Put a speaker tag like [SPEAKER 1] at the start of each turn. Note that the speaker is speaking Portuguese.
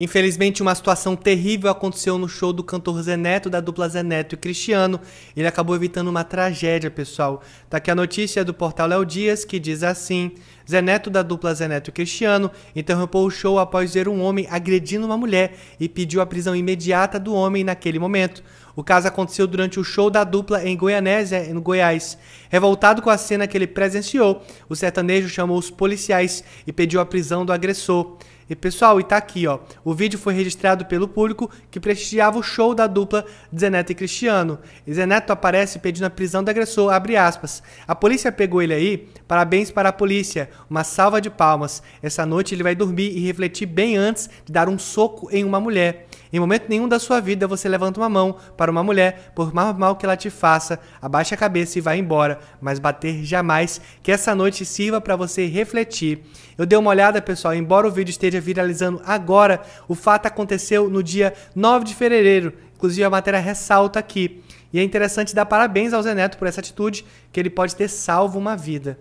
[SPEAKER 1] Infelizmente, uma situação terrível aconteceu no show do cantor Zeneto, da dupla Zeneto e Cristiano. Ele acabou evitando uma tragédia, pessoal. Tá aqui a notícia do portal Léo Dias, que diz assim: Zeneto, da dupla Zeneto e Cristiano, interrompeu o show após ver um homem agredindo uma mulher e pediu a prisão imediata do homem naquele momento. O caso aconteceu durante o show da dupla em Goianésia, é, em Goiás. Revoltado com a cena que ele presenciou, o sertanejo chamou os policiais e pediu a prisão do agressor. E pessoal, e tá aqui, ó. O vídeo foi registrado pelo público que prestigiava o show da dupla Zeneto e Cristiano. E Zeneto aparece pedindo a prisão do agressor, abre aspas. A polícia pegou ele aí, parabéns para a polícia uma salva de palmas. Essa noite ele vai dormir e refletir bem antes de dar um soco em uma mulher. Em momento nenhum da sua vida você levanta uma mão para uma mulher, por mais mal que ela te faça, abaixa a cabeça e vai embora, mas bater jamais. Que essa noite sirva para você refletir. Eu dei uma olhada, pessoal, embora o vídeo esteja viralizando agora, o fato aconteceu no dia 9 de fevereiro. Inclusive a matéria ressalta aqui. E é interessante dar parabéns ao Zeneto por essa atitude, que ele pode ter salvo uma vida.